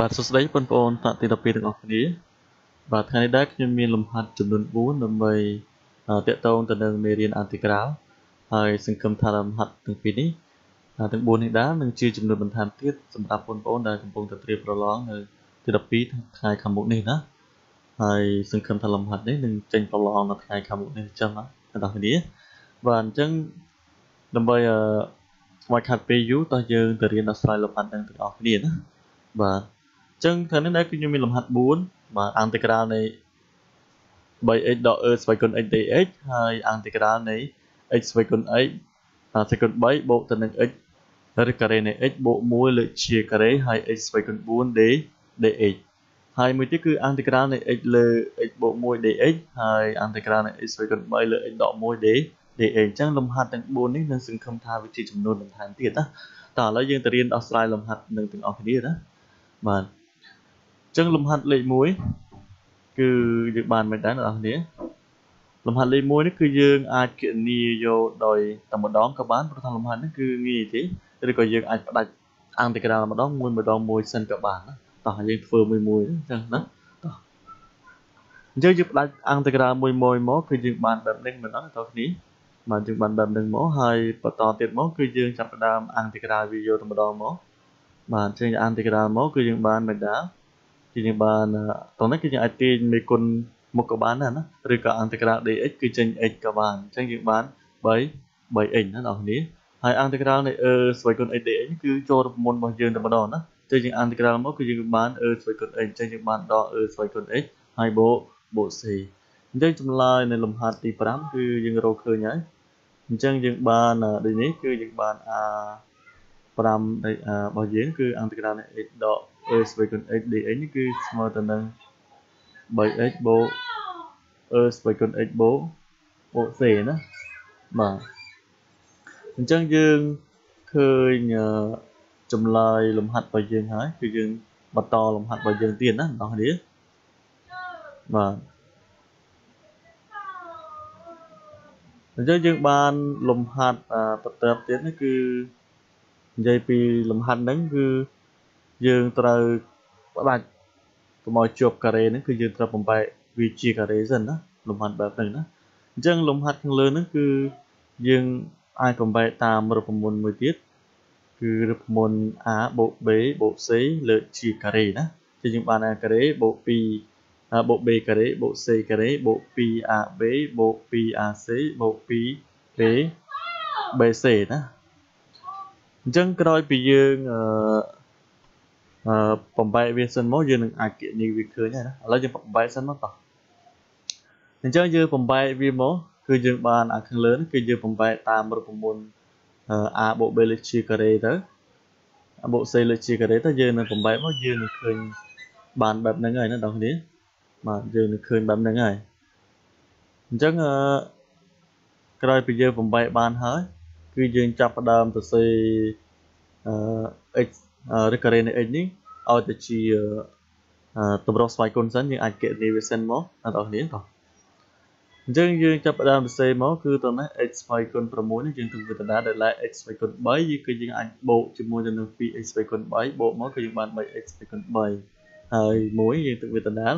បាទសួស្តីបងប្អូនតាក់ទី12ទាំងអស់គ្នា បាទថ្ងៃនេះដែរខ្ញុំមានលំហាត់ចំនួន4ដើម្បីតាក់ទងទៅនឹងមេរៀនអន្តក្រាលហើយសង្ឃឹមថាលំហាត់ទាំងពីរនេះទាំង4នេះដែរនឹងជាចំនួនបន្ថែមទៀតសម្រាប់បងប្អូនដែលកំពុងតែត្រៀមប្រឡងនៅទី12ថ្ងៃខាងមុខនេះណាហើយសង្ឃឹមថាលំហាត់នេះនឹងចេញប្រឡងនៅថ្ងៃខាងមុខនេះអញ្ចឹងណាបងប្អូនគ្នាបាទអញ្ចឹងដើម្បីអឺមកខាត់ពេលយូរតោះយើងទៅរៀនដោះស្រាយលំហាត់ទាំងទាំងអស់គ្នាណាបាទចឹងខាងនេះដែរគឺខ្ញុំមានលំហាត់4បាទ integral នៃ 3x ដល់ e ស្វ័យគុណ x dx ហើយ integral នៃ x ស្វ័យគុណ x ស្វ័យគុណ3បូកទៅនឹង x ឬការ៉េនៃ x បូក1លើជាការ៉េហើយ x ស្វ័យគុណ4 d dx ហើយមួយទៀតគឺ integral នៃ x លើ x បូក1 dx ហើយ integral នៃ x ស្វ័យគុណ3លើ x ដក1 d dx អញ្ចឹងលំហាត់ទាំង4នេះនឹងសង្ឃឹមថាវាជាចំនួនបន្ថែមទៀតណាតោះឥឡូវយើងទៅរៀនដោះស្រាយលំហាត់នឹងទាំងអស់គ្នាណាបាទចឹងលំហាត់លេខ1គឺយើងបានមិនដែរបងប្អូនលំហាត់លេខ1នេះគឺយើងអាចគណនាយកដោយតែម្ដងក៏បានព្រោះថាលំហាត់នេះគឺងាយទេឬក៏យើងអាចផ្ដាច់អង្គទីក្រាលម្ដងមួយម្ដងមួយសិនក៏បានណាតោះយើងធ្វើមួយមួយចឹងណាតោះអញ្ចឹងយើងផ្ដាច់អង្គទីក្រាលមួយមួយមកគឺយើងបានបែបនេះមែនអត់បងប្អូនបានយើងបានបែបនឹងមកហើយបន្តទៀតមកគឺយើងចាប់ផ្ដើមអង្គទីក្រាលវីដេអូតែម្ដងមកបាទជើងអង្គទីក្រាលមកគឺយើងបានមិនដែរគេនឹងបានត្រង់ហ្នឹងគេអាចទាញមេគុណមកក៏បានដែរណាឬក៏អន្តក្រាល dx គឺចេញ x ក៏បានអញ្ចឹងយើងបាន3 3x ណាបងប្អូនហើយអន្តក្រាលនៃ e ស្វ័យគុណ x dx គឺចូលរូបមន្តរបស់យើងតែម្ដងណាចឹងយើងអន្តក្រាលមកគឺយើងបាន e ស្វ័យគុណ x ចឹងយើងបានដក e ស្វ័យគុណ x ហើយបូកបូក c អញ្ចឹងចម្លើយនៅលំហាត់ទី5គឺយើងរកឃើញហើយអញ្ចឹងយើងបានដូចនេះគឺយើងបាន a 5របស់យើងគឺអន្តក្រាលនៃ x ដក a ស្វែងគុណ x dx នេះគឺស្មើទៅនឹង 3x បូក a ស្វែងគុណ x បូកបូក c ណាបាទអញ្ចឹងយើងឃើញចម្លើយលំហាត់របស់យើងហើយគឺយើងបន្តលំហាត់របស់យើងទៀតណាបងប្អូនបាទអញ្ចឹងយើងបានលំហាត់បន្តទៀតនេះគឺនិយាយពីលំហាត់ហ្នឹងគឺយើងត្រូវផ្ដាច់កុំឲ្យជាប់ការ៉េហ្នឹងគឺយើងត្រូវបំបែកវាជាការ៉េសិនណាលំហាត់បែបហ្នឹងណាអញ្ចឹងលំហាត់ខាងលើហ្នឹងគឺយើងអាចបំបែកតាមរូបមន្តមួយទៀតគឺរូបមន្ត a បូក b បូក c លើកជាការ៉េណាជាយើងបាន a ការ៉េបូក2បូក b ការ៉េបូក c ការ៉េបូក 2ab បូក 2ac បូក 2a bc ណាអញ្ចឹងក្រោយពីយើងអឺបំបែកវាសិនមកយើងនឹងអាចគណនាវាឃើញហើយណាឥឡូវយើងបំបែកសិនមកតោះអញ្ចឹងយើងបំបែកវាមកគឺយើងបានអាខាងលើនេះគឺយើងបំបែកតាមរូបមន្ត a បូក b លើជាការ៉េទៅអាបូក c លើជាការ៉េទៅយើងនឹងបំបែកមកយើងនឹងឃើញបានបែបហ្នឹងហើយណាបងប្អូនបាទយើងនឹងឃើញបែបហ្នឹងហើយអញ្ចឹងអឺក្រោយពីយើងបំបែកបានហើយ គឺយើងចាប់ផ្ដើមទៅសេអឺ x ឬការ៉េនៃ x នេះឲ្យទៅជាតម្រងស្វ័យគុណសិនយើងអាចកេនីវាសិនមកបងប្អូនតោះអញ្ចឹងយើងចាប់ផ្ដើមសរសេរមកគឺតោះណា x ស្វ័យគុណ6នេះយើងធ្វើវិធានដែរដែល x ស្វ័យគុណ3គឺយើងអាចបូកជាមួយទៅនឹង 2x ស្វ័យគុណ3បូកមកគឺយើងបាន 3x ស្វ័យគុណ3ហើយ1យើងធ្វើវិធានដែរ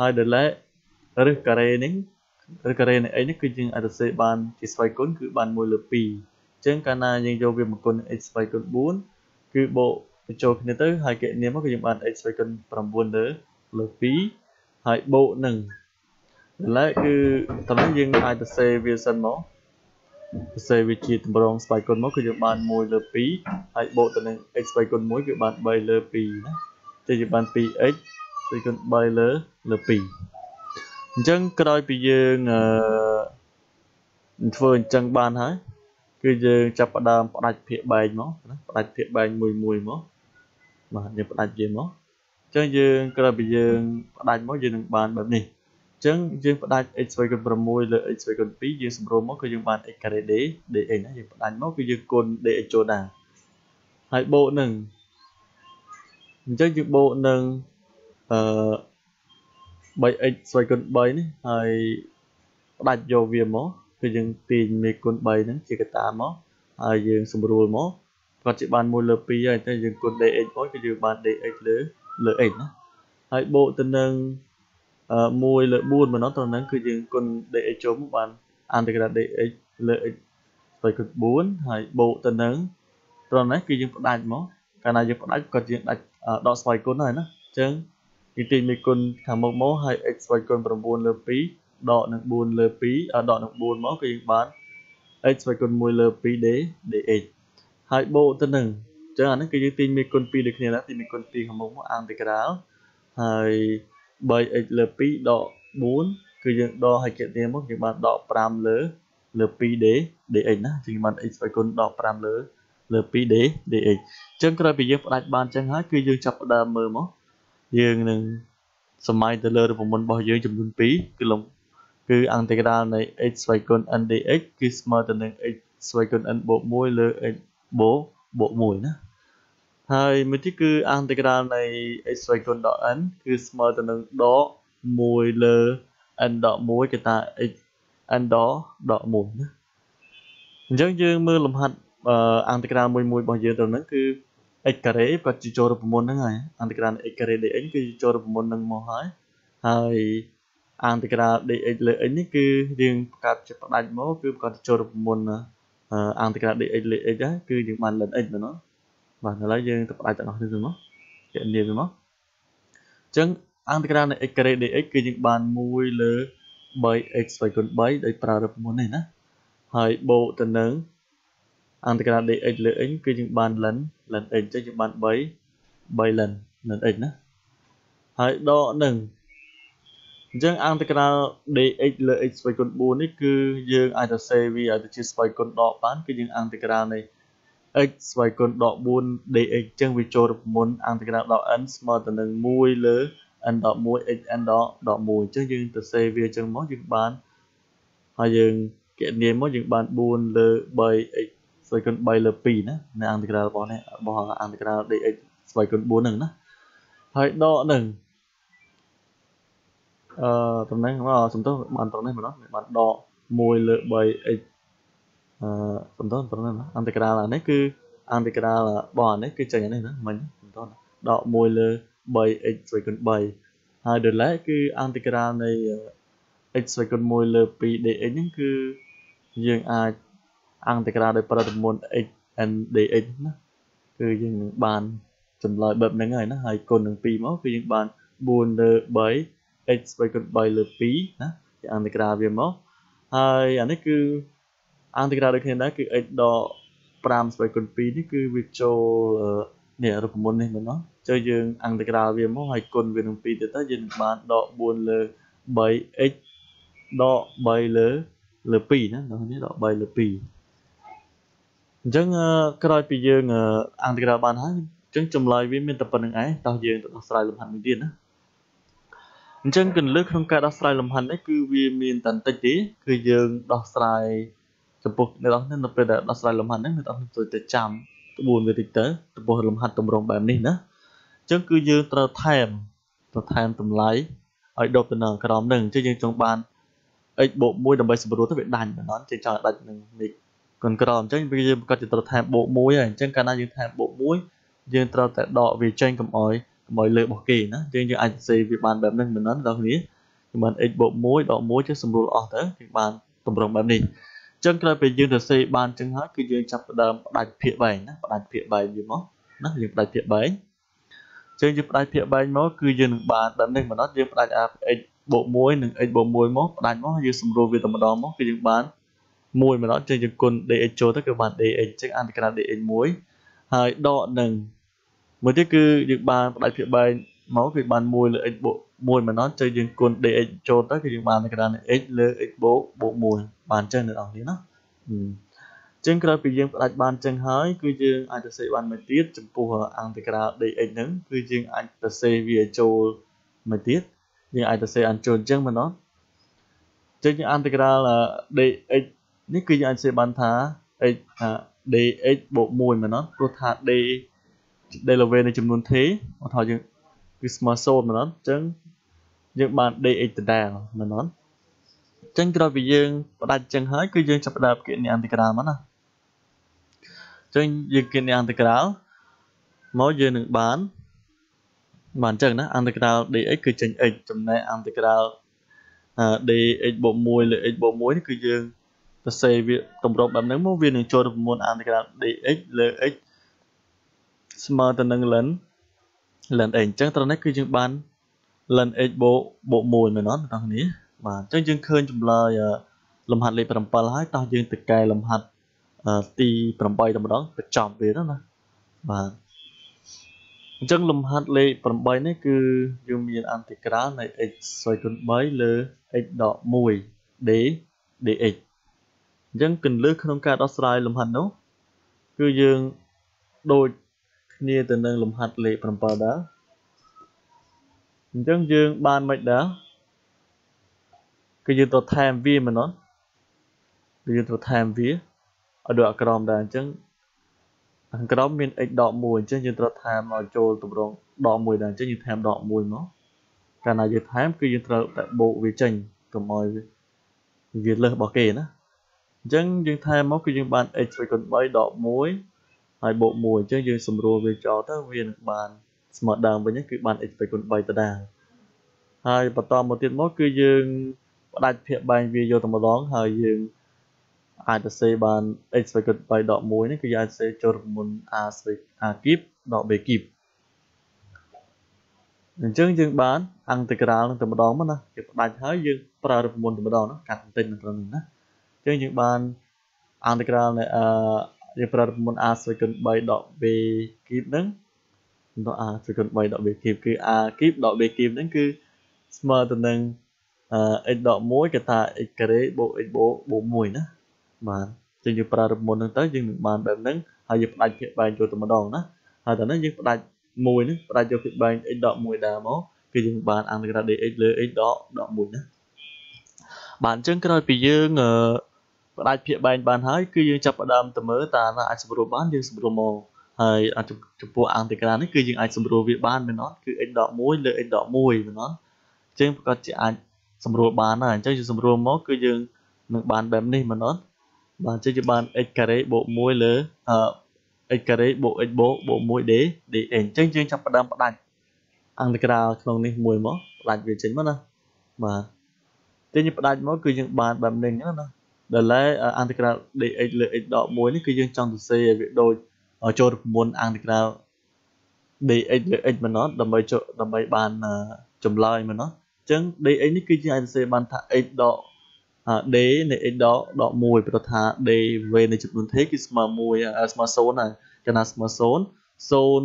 ហើយដែលឬការ៉េនេះឬការ៉េនៃ x នេះគឺយើងអាចសរសេរបានជាស្វ័យគុណគឺបាន1លើ2អញ្ចឹងកាលណាយើងយកវាមកគុណ x ស្វ័យគុណ4គឺបូកបញ្ចូលគ្នាទៅហើយគេនាមមកគឺយើងបាន x ស្វ័យគុណ9លើលើ2ហើយបូកនឹងឥឡូវគឺតម្លៃយើងអាចទៅសេវាសិនមកទៅសេវាជាតម្រងស្វ័យគុណមកគឺយើងបាន1លើ2ហើយបូកទៅនឹង x ស្វ័យគុណ1គឺបាន3លើ2ណាតែយើងបាន 2x ស្វ័យគុណ3លើលើ2អញ្ចឹងក្រោយពីយើងអឺធ្វើអញ្ចឹងបានហើយគឺយើងចាប់ផ្ដើមផ្ដាច់ភាគបែកមកណាផ្ដាច់ភាគបែកមួយមួយមកបាទយើងផ្ដាច់វាមកអញ្ចឹងយើងក្រោយពីយើងផ្ដាច់មកយើងនឹងបានបែបនេះអញ្ចឹងយើងផ្ដាច់ x 6លើ x 2យើងសម្រួលមកគឺយើងបាន x ការ៉េ d dx ណាយើងផ្ដាច់មកគឺយើងគុណ dx ចូលដែរហើយបូកនឹងអញ្ចឹងយើងបូកនឹងអឺ 3x ស្វ័យគុណ3នេះហើយផ្ដាច់យកវាមកគឺយើងទាញមេគុណ3ហ្នឹងជាកតាមកហើយយើងសម្រួលមកគាត់ជាបាន1លើ2ហើយតែយើងគុណ dx មកគឺយើងបាន dx លើលើ x ណាហើយបូកទៅនឹង1លើ4មកនោះត្រង់ហ្នឹងគឺយើងគុណ dx ចូលមកបាន integrate dx លើ x ទៅគុណ4ហើយបូកទៅនឹងត្រង់ហ្នឹងគឺយើងផ្ដាច់មកកាលណាយើងផ្ដាច់គាត់យើងដាច់ដកស្វ័យគុណហើយណាអញ្ចឹងគឺទាញមេគុណខាងមុខមកហើយ x ស្វ័យគុណ9លើ2ដកនឹង4លើ2ដកនឹង4មកគឺយើងបាន x ស្វ័យគុណ1លើ 2d dx ហើយបូកទៅនឹងអញ្ចឹងអានេះគឺយើងទាញមេគុណ2ដូចគ្នាដែរទាញមេគុណ2ខាងមុខមក integral ហើយ 3x លើ2ដក4គឺយើងដកឲ្យជាទាញមកយើងបានដក5លើលើ 2d dx ណាជាងបាន x ស្វ័យគុណដក5លើលើ 2d dx អញ្ចឹងក្រោយពីយើងផ្ដាច់បានអញ្ចឹងហើយគឺយើងចាប់ផ្ដើមមើលមកយើងនឹងសម័យទៅលើរូបមន្តរបស់យើងចំនួន2គឺលំគឺ integral នៃ x ស្វ័យគុណ n dx គឺស្មើទៅនឹង x ស្វ័យគុណ n បូក1លើ x បូកបូក1ណាហើយមួយទៀតគឺ integral នៃ x square ដក n គឺស្មើទៅនឹងដក1លើ n ដក1គេថា x n ដកដក1ណាអញ្ចឹងយើងមើលលំហាត់អន្តក្រាលមួយមួយរបស់យើងទៅនឹងគឺ x ការ៉េក៏ជាចូលរូបមន្តហ្នឹងហើយអន្តក្រាល x ការ៉េ dx គឺចូលរូបមន្តហ្នឹងមកហើយហើយអន្តក្រាល dx លើ x នេះគឺយើងបង្កើតជាផ្ដាច់មកគឺបង្កើតចូលរូបមន្តណា integra dx លើ x ដែរគឺយើងបានលិន x មែនទេបាទឥឡូវយើងទៅផ្ដាច់ទាំងអស់នេះទៅមកគណនាវាមកអញ្ចឹងអន្តរការនៃ x ការ៉េ dx គឺយើងបាន1លើ 3x ស្វ័យគុណ3ដោយប្រើរូបមន្តនេះណាហើយបូកទៅនឹងអន្តរការ dx លើ x គឺយើងបានលិនលិន x អញ្ចឹងយើងបាន3 3លិនលិន x ណាហើយដកនឹងអញ្ចឹងអង្គ integrals dx លើ x ស្វ័យគុណ4នេះគឺយើងអាចទៅសេវាឲ្យទៅជាស្វ័យគុណដកបានគឺយើង integrals នៃ x ស្វ័យគុណដក4 dx អញ្ចឹងវាចូលរូបមន្ត integrals ដល់ n ស្មើទៅនឹង1លើ n ដក1 x n ដកដក1អញ្ចឹងយើងទៅសេវាអញ្ចឹងមកយើងបានហើយយើងគណនាមកយើងបាន4លើ3 x ស្វ័យគុណ3លើ2ណានៅ integrals របស់នេះរបស់ integrals dx ស្វ័យគុណ4ហ្នឹងណាហើយដកហ្នឹងអឺតំណែងសំទោសបានតំណែងម្ដងបានដក1លើ3 x អឺសំទោសតំណែងអន្តរក្រាលនេះគឺអន្តរក្រាលបងនេះគឺចេញនេះណាមិញសំទោសដក1លើ 3x ស្វ័យគុណ3ហើយដុល្លារគឺអន្តរក្រាលនៃ x ស្វ័យគុណ1លើ 2dx ហ្នឹងគឺយើងអាចអន្តរក្រាលដោយប្រតិមន្ត x n dx ណាគឺយើងនឹងបានចម្លើយបែបហ្នឹងហើយណាហើយគុណនឹង2មកគឺយើងបាន4លើ3 x 3គុណ3លើ2ណាជាអន្តក្រាវាមកហើយអានេះគឺអន្តក្រាដូចគ្នាដែរគឺ x ដក5ស្វ័យគុណ2នេះគឺវាចូលនេះរូបមន្តនេះមែនទេចុះយើងអន្តក្រាលវាមកហើយគុណវានឹង2ទៀតទៅយើងបានដក4លើ3 x ដក3លើលើ2ណាដល់នេះដក3លើ2អញ្ចឹងក្រោយពីយើងអន្តក្រាលបានហើយអញ្ចឹងចម្លើយវាមានតែប៉ុណ្្នឹងឯងតោះយើងទៅដោះស្រាយលំហាត់មួយទៀតណាអញ្ចឹងគន្លឹះក្នុងការដោះស្រាយលំហិននេះគឺវាមានតែបន្តិចទេគឺយើងដោះស្រាយចំពោះអ្នកនរនៅពេលដែលដោះស្រាយលំហិនហ្នឹងអ្នកនរចូលទៅចាំក្បួនវាតិចទៅចំពោះលំហាត់តម្រងបែបនេះណាអញ្ចឹងគឺយើងត្រូវថែមបន្ថែមតម្លៃឲ្យដប់ទៅនឹងក្រមនឹងអញ្ចឹងយើងចង់បាន x បូក1ដើម្បីសម្រួលទៅវាដាច់មិនអត់ចេះចង់ឲ្យដាច់នឹងនេះកន្ក្រមអញ្ចឹងវាយើងប្រកាសជាត្រូវថែមបូក1ហើយអញ្ចឹងកាលណាយើងថែមបូក1យើងត្រូវតែដកវាចេញកុំឲ្យកម្រៃលើរបស់គេណាយើងយើងអាចសេវាបានបែបហ្នឹងមែនទេបងប្អូនយើងបាន x បូក1ដក1ចឹងសម្រួលអស់ទៅយើងបានតម្រង់បែបនេះអញ្ចឹងក្រោយពេលយើងទៅសេបានចឹងហើយគឺយើងចាប់ផ្ដើមផ្ដាច់ភាគបែងណាផ្ដាច់ភាគបែងវាមកណាយើងផ្ដាច់ភាគបែងអញ្ចឹងយើងផ្ដាច់ភាគបែងមកគឺយើងនឹងបានបែបនេះមែនទេយើងផ្ដាច់ x បូក1និង x បូក1មកផ្ដាច់មកយើងសម្រួលវាតែម្ដងមកគឺយើងបាន1ម្ដងអញ្ចឹងយើងគុណ dx ចូលទៅគឺបាន dx អញ្ចឹងអន្តរក្រៅ dx 1ហើយដកនឹងមួយទៀតគឺយើងបានផ្ដាច់ភាគបែកមកគឺបាន1លើ x បូក1មិនអត់ចឹងយើងគុណ dx ចូលទៅគឺយើងបាននៅក្តារនេះ x លើ x បូកបូក1បានចឹងអ្នកនរគ្នាណាចឹងក្រោយពីយើងផ្ដាច់បានចឹងហើយគឺយើងអាចទៅសេបានមួយទៀតចំពោះអង្គក្រាល dx ហ្នឹងគឺយើងអាចទៅសេវាចូលមួយទៀតយើងអាចទៅសេអានចូលចឹងមែនអត់ចឹងយើងអង្គក្រាល dx នេះគឺយើងអាចសេបានថា x dx បូក1មែនអត់ព្រោះថា d delivery នៃចំនួន t ឧទាហរណ៍យើងគឺស្មើ0មែនអត់អញ្ចឹងយើងបាន dx ដដែលមែនអត់អញ្ចឹងក្រោយពីយើងផ្ដាច់អញ្ចឹងហើយគឺយើងចាប់ផ្ដើមគណនាអន្តក្រាលមកណាអញ្ចឹងយើងគណនាអន្តក្រាលមកយើងនឹងបានបានអញ្ចឹងណាអន្តក្រាល dx គឺចេញ x ចំណែកអន្តក្រាល dx បូក1លើ x បូក1នេះគឺយើងសរសេរវាតម្រុបបែបហ្នឹងមកវានឹងចូល9អន្តក្រាល dx លើ x ស្មើទៅនឹង len len x អញ្ចឹងត្រង់នេះគឺយើងបាន len x បូកបូក1មែនអត់បងប្អូនគ្នាបាទអញ្ចឹងយើងឃើញចម្លើយ លំហាត់លេខ7ហើយតោះយើងទៅកែលំហាត់ទី8តែម្ដងបញ្ចប់វាទៅណាបាទអញ្ចឹងលំហាត់លេខ8នេះគឺយើងមានអន្តេក្រាលនៃ x 3លើ x ដក1 d dx អញ្ចឹងគន្លឹះក្នុងការដោះស្រាយ លំហាត់នោះគឺយើងដូចគ្នាទៅនឹងលំហាត់លេខ7ដែរអញ្ចឹងយើងបានមិនដែរគឺយើងត្រូវថែមវាមែនអត់គឺយើងត្រូវថែមវាឲ្យដូចអក្រមដែរអញ្ចឹងអក្រមមាន x ដក1អញ្ចឹងយើងត្រូវថែមឲ្យចូលតម្រងដក1ដែរអញ្ចឹងយើងថែមដក1មកកាលណាយើងថែមគឺយើងត្រូវតែបូកវាចេញកុំឲ្យវាលើសរបស់គេណាអញ្ចឹងយើងថែមមកគឺយើងបាន x 3.3ដក1ហើយបូក1អញ្ចឹងយើងសម្រួលវាចោលទៅវានឹងបានស្មើដើមវិញគឺបាន x គុណ3ដដែលហើយបន្តមកទៀតមកគឺយើងផ្ដាច់ភាគបែងវាយកតែម្ដងហើយយើងអាចទៅសេបាន x គុណ3.1នេះគឺយើងអាចសេចូលរមុន a ស្វេ a គីបដល់ b គីបអញ្ចឹងយើងបានអង្តក្រាលនឹងតែម្ដងមកណាគេផ្ដាច់ហើយយើងប្រើរមុនតែម្ដងណាកាត់បន្តិចមិនត្រឹមណាអញ្ចឹងយើងបានអង្តក្រាលនៃអឺរៀបប្រមុន r ស្វគុណ3ដក b គីបហ្នឹងដក r ស្វគុណ3ដក b គីបគឺ r គីបដក b គីបហ្នឹងគឺស្មើទៅនឹង x ដក1គេថា x ការ៉េបូក x បូកបូក1ណាបាទចឹងយើងប្រើរមុនហ្នឹងទៅយើងនឹងបានបែបហ្នឹងហើយយើងផ្ដាច់ភាគបែងចូលតែម្ដងណាហើយតើហ្នឹងយើងផ្ដាច់1ហ្នឹងផ្ដាច់យកភាគបែង x ដក1ដែរមកគឺយើងបាន integrate dx លើ x ដក1ណាបាទអញ្ចឹងក្រោយពីយើងអឺផ្ដាច់ភាកបែងបានហើយគឺយើងចាប់ផ្ដើមទៅមើលតើណាអាចសម្រួលបានយើងសម្រួលមកហើយចំពោះអង្គតិក្រានេះគឺយើងអាចសម្រួលវាបានមែនអត់គឺ x.1 លើ x.1 មែនអត់អញ្ចឹងប្រកាសជាអាចសម្រួលបានហើយអញ្ចឹងយើងសម្រួលមកគឺយើងនឹងបានបែបនេះមែនអត់បាទអញ្ចឹងយើងបាន x ការ៉េបូក1លើអឺ x ការ៉េបូក x បូកបូក 1d dn អញ្ចឹងយើងចាប់ផ្ដើមផ្ដាច់អង្គតិក្រាក្នុងនេះមួយមកផ្ដាច់វាចេញមកណាបាទតែយើងផ្ដាច់មកគឺយើងបានបែបនេះអញ្ចឹងណាដែលអន្តរក្រៅ dx លើ x ដក1នេះគឺយើងចង់សរសេរឲ្យវាដូចចូលប្រមូលអន្តរក្រៅ dx លើ x មកណោះដើម្បីដើម្បីបានចម្លើយមកណោះអញ្ចឹង dx នេះគឺយើងអាចសរសេរបានថា x ដក d នៃ x ដកដក1ព្រោះថា d v នៃចំនួនថេគឺស្មើ1ស្មើ0ហើយចំណាស្មើ0 0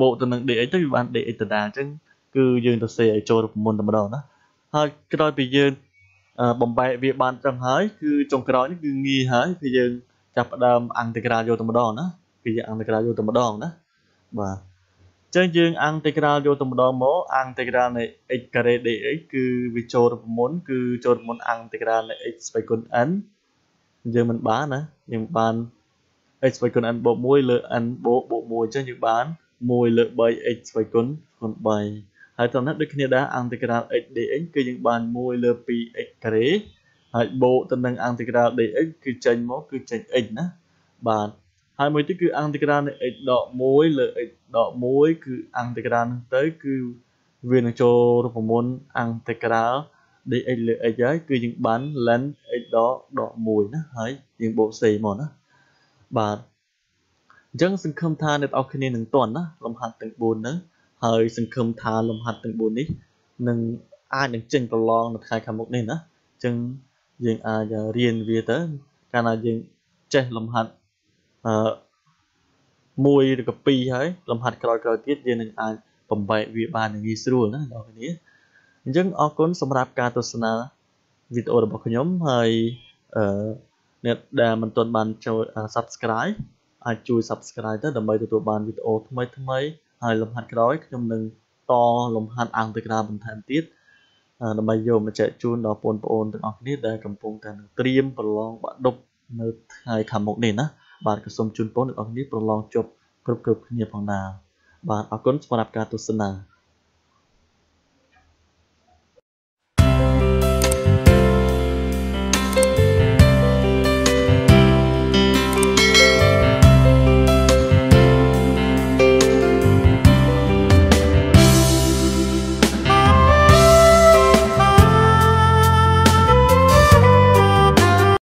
បូកទៅនឹង dx ទៅវាបាន dx ដដែលអញ្ចឹងគឺយើងទៅសេឲ្យចូលរូបមន្តតែម្ដងណាហើយក្រោយពីយើងបំបែកវាបានត្រឹមហើយគឺចុងក្រោយនេះគឺងាយហើយគឺយើងចាប់ផ្ដើមអង្គតិក្រាលយកតែម្ដងណាគឺយើងអង្គតិក្រាលយកតែម្ដងណាបាទអញ្ចឹងយើងអង្គតិក្រាលយកតែម្ដងមកអង្គតិក្រាលនៃ x ការ៉េ dx គឺវាចូលរូបមន្តគឺចូលរូបមន្តអង្គតិក្រាលនៃ x ស្វ័យគុណ n យើងមិនបានណាយើងបាន x ស្វ័យគុណ n បូក1លើ n បូកបូក1អញ្ចឹងយើងបាន1លើ 3x ស្វ័យគុណគុណ3ហើយត្រង់នេះដូចគ្នាដែរអង្តិក្រាល x dx គឺយើងបាន1លើ2 x ការ៉េហើយបូកទៅនឹងអង្តិក្រាល dx គឺចេញមកគឺចេញ x ណាបាទហើយមួយទៀតគឺអង្តិក្រាលនៃ x ដក1លើ x ដក1គឺអង្តិក្រាលនឹងទៅគឺវានឹងចូលរូបមន្តអង្តិក្រាល dx លើ x ហើយគឺយើងបាន len x ដកដក1ណាហើយយើងបូក c មកណាបាទអញ្ចឹងសង្ឃឹមថាអ្នកនរគ្នានឹងទាន់ណាលំហាត់ទាំង4ហ្នឹងហើយសង្ឃឹមថាលំហាត់ទាំង4នេះនឹងអាចនឹងចេញប្រឡងនៅថ្ងៃខាងមុខនេះណាអញ្ចឹងយើងអាចរៀនវាទៅកាលណាយើងចេះលំហាត់អឺ1ឬក៏2ហើយលំហាត់ក្រោយៗទៀតយើងនឹងអាចបំបែកវាបានងាយស្រួលណាបងប្អូនអញ្ចឹងអរគុណសម្រាប់ការទស្សនាវីដេអូរបស់ខ្ញុំហើយអឺអ្នកដែលមិនទាន់បានចូល Subscribe អាចជួយ Subscribe ទៅដើម្បីទទួលបានវីដេអូថ្មីៗហើយលំហាត់ក្រោយខ្ញុំនឹងតលំហាត់អង្គទៅក្រៅបន្ថែមទៀតដើម្បីយកមកចែកជូនដល់បងប្អូនទាំងអស់គ្នាដែលកំពុងតែនឹងត្រៀមប្រឡងបាក់ឌុបនៅថ្ងៃខាងមុខនេះណាបាទក៏សូមជូនបងប្អូនទាំងអស់គ្នាប្រឡងជប់គ្រប់គ្រប់គ្នាផងដែរបាទអរគុណសម្រាប់ការទស្សនា